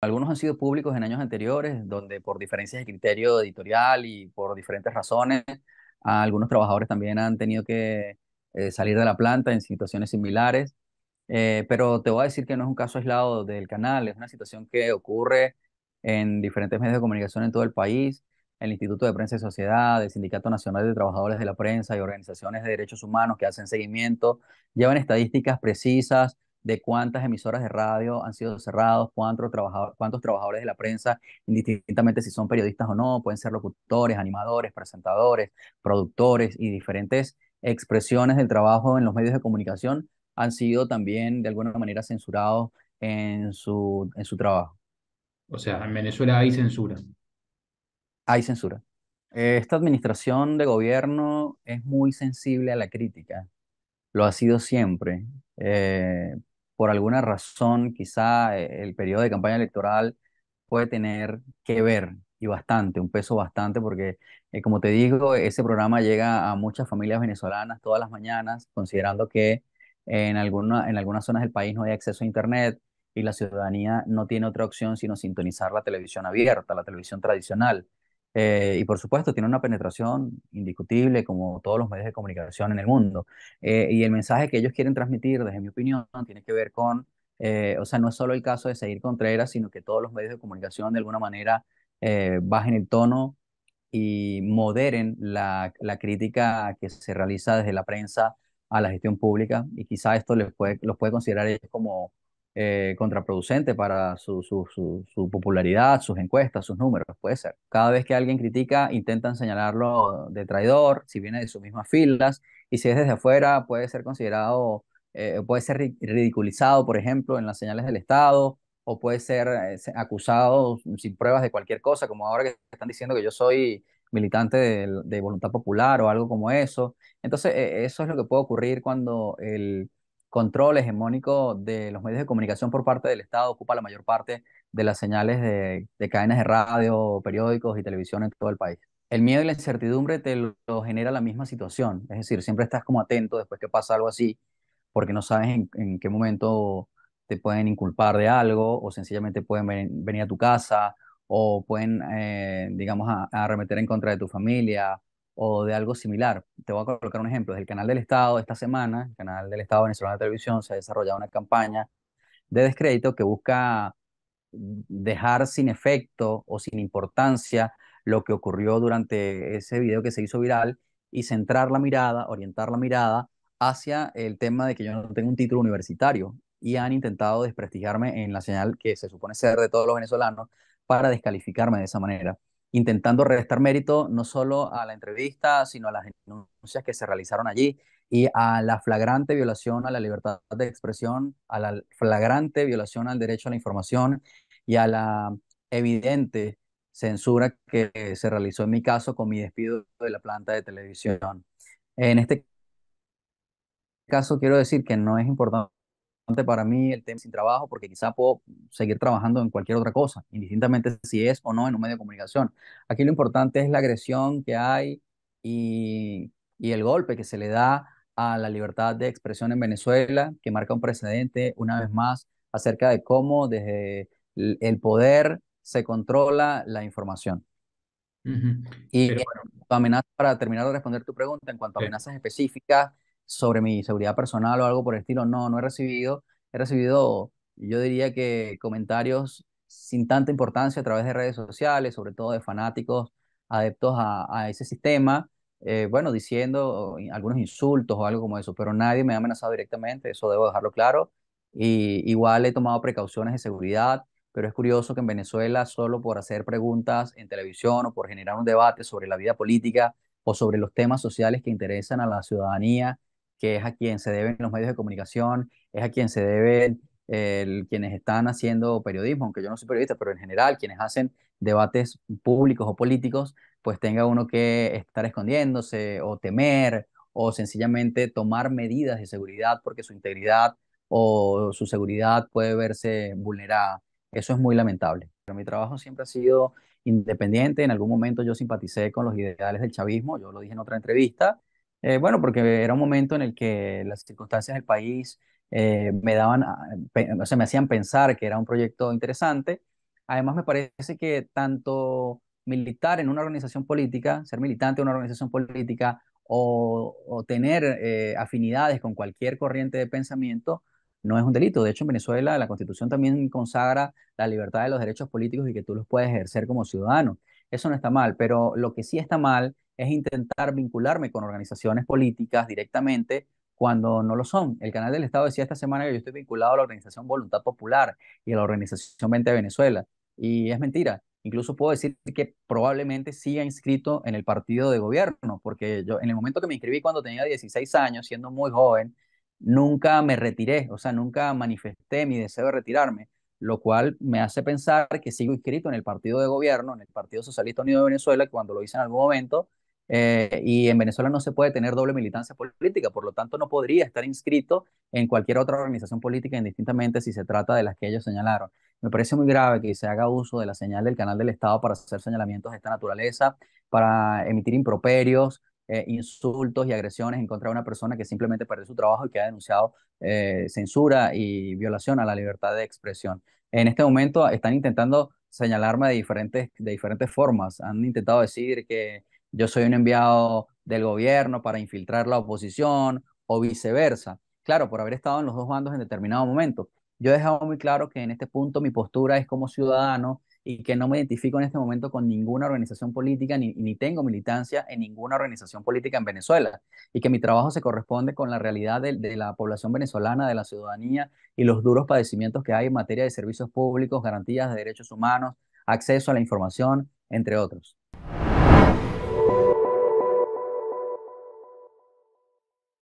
Algunos han sido públicos en años anteriores, donde por diferencias de criterio editorial y por diferentes razones, algunos trabajadores también han tenido que eh, salir de la planta en situaciones similares. Eh, pero te voy a decir que no es un caso aislado del canal, es una situación que ocurre en diferentes medios de comunicación en todo el país, el Instituto de Prensa y Sociedad, el Sindicato Nacional de Trabajadores de la Prensa y organizaciones de derechos humanos que hacen seguimiento, llevan estadísticas precisas de cuántas emisoras de radio han sido cerrados, cuántos, cuántos trabajadores de la prensa, indistintamente si son periodistas o no, pueden ser locutores, animadores, presentadores, productores y diferentes expresiones del trabajo en los medios de comunicación han sido también de alguna manera censurados en su, en su trabajo. O sea, en Venezuela hay censura. Hay censura. Esta administración de gobierno es muy sensible a la crítica, lo ha sido siempre. Eh, por alguna razón, quizá eh, el periodo de campaña electoral puede tener que ver y bastante, un peso bastante, porque eh, como te digo, ese programa llega a muchas familias venezolanas todas las mañanas, considerando que en, en algunas zonas del país no hay acceso a Internet y la ciudadanía no tiene otra opción sino sintonizar la televisión abierta, la televisión tradicional. Eh, y por supuesto, tiene una penetración indiscutible como todos los medios de comunicación en el mundo. Eh, y el mensaje que ellos quieren transmitir, desde mi opinión, tiene que ver con, eh, o sea, no es solo el caso de Seguir Contreras, sino que todos los medios de comunicación de alguna manera bajen el tono y moderen la, la, crítica que se realiza desde la prensa a la gestión pública. Y quizá esto puede, los puede considerar ellos como eh, contraproducente para su, popularidad, sus encuestas, sus números, puede ser. Cada vez que alguien critica, intentan señalarlo de traidor, si viene de sus mismas filas, y si es desde afuera, puede ser considerado, eh, puede ser ridiculizado, por ejemplo, en las señales del Estado, o puede ser eh, acusado sin pruebas de cualquier cosa, como ahora que están diciendo que yo soy militante de, de voluntad popular o algo como eso. Entonces, e, eso es lo que puede ocurrir cuando el control hegemónico de los medios de comunicación por parte del Estado ocupa la mayor parte de las señales de, cadenas de radio, periódicos y televisión en todo el país. El miedo y la incertidumbre te lo, genera la misma situación, es decir, siempre estás como atento después que pasa algo así, porque no sabes en, qué momento te pueden inculpar de algo o sencillamente pueden venir a tu casa o pueden, eh, digamos, arremeter en contra de tu familia o de algo similar. Te voy a colocar un ejemplo. Desde el canal del Estado, esta semana, el canal del Estado Venezolano de Televisión, se ha desarrollado una campaña de descrédito que busca dejar sin efecto o sin importancia lo que ocurrió durante ese video que se hizo viral y centrar la mirada, orientar la mirada hacia el tema de que yo no tengo un título universitario y han intentado desprestigiarme en la señal que se supone ser de todos los venezolanos para descalificarme de esa manera intentando restar mérito no solo a la entrevista, sino a las denuncias que se realizaron allí y a la flagrante violación a la libertad de expresión, a la flagrante violación al derecho a la información y a la evidente censura que se realizó en mi caso con mi despido de la planta de televisión. En este caso quiero decir que no es importante para mí el tema sin trabajo porque quizá puedo seguir trabajando en cualquier otra cosa, indistintamente si es o no en un medio de comunicación. Aquí lo importante es la agresión que hay y, y el golpe que se le da a la libertad de expresión en Venezuela, que marca un precedente una vez más acerca de cómo desde el poder se controla la información. Y bueno. para terminar de responder tu pregunta, en cuanto a amenazas específicas, sobre mi seguridad personal o algo por el estilo. No, no he recibido, he recibido, yo diría que comentarios sin tanta importancia a través de redes sociales, sobre todo de fanáticos adeptos a, ese sistema, eh, bueno, diciendo algunos insultos o algo como eso, pero nadie me ha amenazado directamente, eso debo dejarlo claro. Y igual he tomado precauciones de seguridad, pero es curioso que en Venezuela solo por hacer preguntas en televisión o por generar un debate sobre la vida política o sobre los temas sociales que interesan a la ciudadanía, que es a quien se deben los medios de comunicación, es a quien se deben quienes están haciendo periodismo, aunque yo no soy periodista, pero en general quienes hacen debates públicos o políticos, pues tenga uno que estar escondiéndose o temer o sencillamente tomar medidas de seguridad porque su integridad o su seguridad puede verse vulnerada. Eso es muy lamentable. Pero mi trabajo siempre ha sido independiente. En algún momento yo simpaticé con los ideales del chavismo, yo lo dije en otra entrevista, eh, bueno, porque era un momento en el que las circunstancias del país eh, me daban, ah, o sea, me hacían pensar que era un proyecto interesante. Además, me parece que tanto militar en una organización política, ser militante en una organización política o, tener eh, afinidades con cualquier corriente de pensamiento no es un delito. De hecho, en Venezuela la Constitución también consagra la libertad de los derechos políticos y que tú los puedes ejercer como ciudadano. Eso no está mal, pero lo que sí está mal es intentar vincularme con organizaciones políticas directamente cuando no lo son. El canal del Estado decía esta semana que yo estoy vinculado a la organización Voluntad Popular y a la organización 20 de Venezuela. Y es mentira. Incluso puedo decir que probablemente siga inscrito en el partido de gobierno, porque yo en el momento que me inscribí cuando tenía 16 años, siendo muy joven, nunca me retiré, o sea, nunca manifesté mi deseo de retirarme, lo cual me hace pensar que sigo inscrito en el partido de gobierno, en el Partido Socialista Unido de Venezuela, que cuando lo hice en algún momento, eh, y en Venezuela no se puede tener doble militancia política, por lo tanto no podría estar inscrito en cualquier otra organización política indistintamente si se trata de las que ellos señalaron. Me parece muy grave que se haga uso de la señal del canal del Estado para hacer señalamientos de esta naturaleza, para emitir improperios, eh, insultos y agresiones en contra de una persona que simplemente perdió su trabajo y que ha denunciado eh, censura y violación a la libertad de expresión. En este momento están intentando señalarme de diferentes, de diferentes formas. Han intentado decir que yo soy un enviado del gobierno para infiltrar la oposición o viceversa. Claro, por haber estado en los dos bandos en determinado momento. Yo he dejado muy claro que en este punto mi postura es como ciudadano y que no me identifico en este momento con ninguna organización política ni, tengo militancia en ninguna organización política en Venezuela y que mi trabajo se corresponde con la realidad de la población venezolana, de la ciudadanía y los duros padecimientos que hay en materia de servicios públicos, garantías de derechos humanos, acceso a la información, entre otros.